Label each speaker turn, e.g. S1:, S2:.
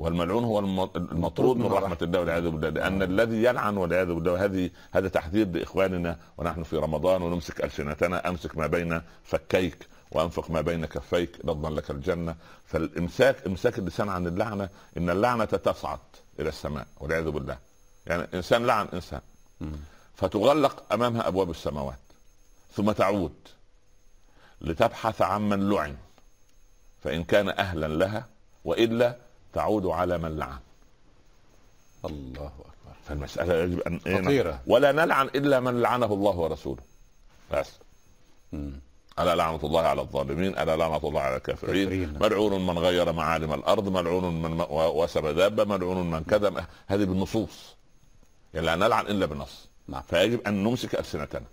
S1: والملعون هو المطرود من رحمه الله والعياذ بالله لان نعم. الذي يلعن والعياذ بالله هذه هذا تحذير لاخواننا ونحن في رمضان ونمسك السنتنا امسك ما بين فكيك وانفق ما بين كفيك نضمن لك الجنه فالامساك امساك اللسان عن اللعنه ان اللعنه تصعد الى السماء والعياذ بالله يعني انسان لعن انسان فتغلق امامها ابواب السماوات ثم تعود لتبحث عمن لعن فان كان اهلا لها والا تعود على من لعن الله اكبر فالمساله يجب ان إيه خطيره نعم. ولا نلعن الا من لعنه الله ورسوله بس الا لعنه الله على الظالمين الا لعنه الله على الكافرين ملعون من غير معالم الارض ملعون من وسب دابه ملعون من كذا هذه بالنصوص يعني لا نلعن الا بالنص نعم. فيجب ان نمسك السنتنا